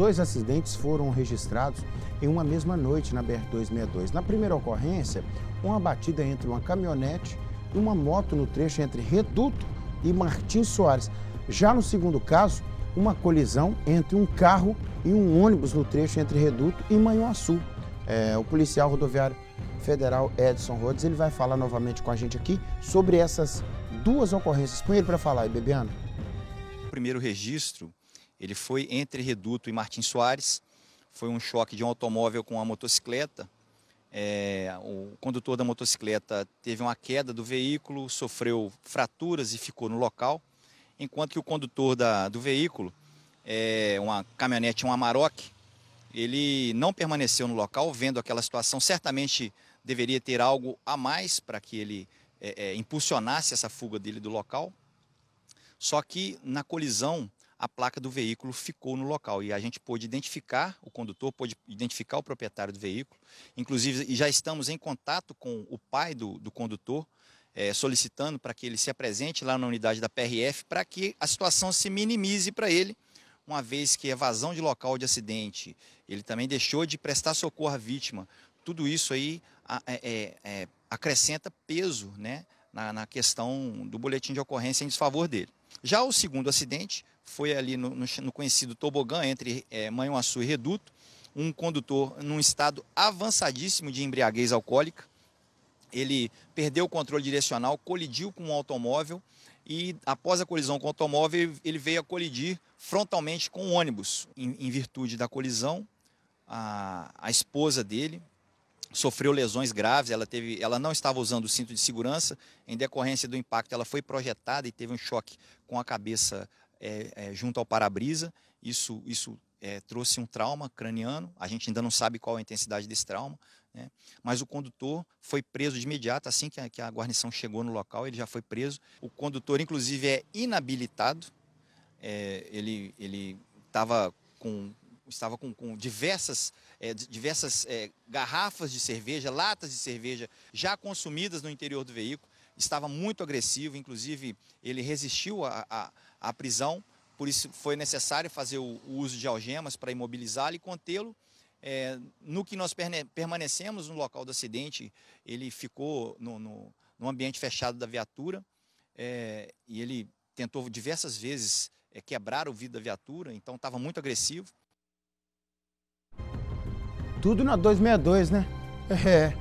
Dois acidentes foram registrados em uma mesma noite na BR-262. Na primeira ocorrência, uma batida entre uma caminhonete e uma moto no trecho entre Reduto e Martins Soares. Já no segundo caso, uma colisão entre um carro e um ônibus no trecho entre Reduto e Manhuaçu. É, o policial rodoviário federal Edson Rhodes, ele vai falar novamente com a gente aqui sobre essas duas ocorrências. Põe ele para falar aí, Bebiano. O primeiro registro ele foi entre Reduto e Martin Soares. Foi um choque de um automóvel com uma motocicleta. É, o condutor da motocicleta teve uma queda do veículo, sofreu fraturas e ficou no local, enquanto que o condutor da, do veículo, é, uma caminhonete, um Amarok, ele não permaneceu no local, vendo aquela situação, certamente deveria ter algo a mais para que ele é, é impulsionasse essa fuga dele do local. Só que na colisão, a placa do veículo ficou no local e a gente pôde identificar o condutor, pôde identificar o proprietário do veículo, inclusive já estamos em contato com o pai do, do condutor, é, solicitando para que ele se apresente lá na unidade da PRF para que a situação se minimize para ele, uma vez que evasão de local de acidente, ele também deixou de prestar socorro à vítima, tudo isso aí é, é, é, acrescenta peso né, na, na questão do boletim de ocorrência em desfavor dele. Já o segundo acidente foi ali no, no conhecido tobogã entre é, Manhuaçu e Reduto, um condutor num estado avançadíssimo de embriaguez alcoólica. Ele perdeu o controle direcional, colidiu com um automóvel e, após a colisão com o automóvel, ele veio a colidir frontalmente com o um ônibus. Em, em, virtude da colisão, a, a esposa dele sofreu lesões graves, ela, teve, ela não estava usando o cinto de segurança, em decorrência do impacto, ela foi projetada e teve um choque com a cabeça é, é, junto ao para-brisa. Isso, isso é, trouxe um trauma craniano. A gente ainda não sabe qual a intensidade desse trauma. Né? Mas o condutor foi preso de imediato, assim que a, que a guarnição chegou no local, ele já foi preso. O condutor, inclusive, é inabilitado. É, ele ele tava com, estava com, com diversas, é, diversas é, garrafas de cerveja, latas de cerveja já consumidas no interior do veículo estava muito agressivo, inclusive ele resistiu à prisão, por isso foi necessário fazer o, o uso de algemas para imobilizá-lo e contê-lo. É, no que nós permanecemos no local do acidente, ele ficou no, no, no ambiente fechado da viatura é, e ele tentou diversas vezes é, quebrar o vidro da viatura, então estava muito agressivo. Tudo na 262, né? É.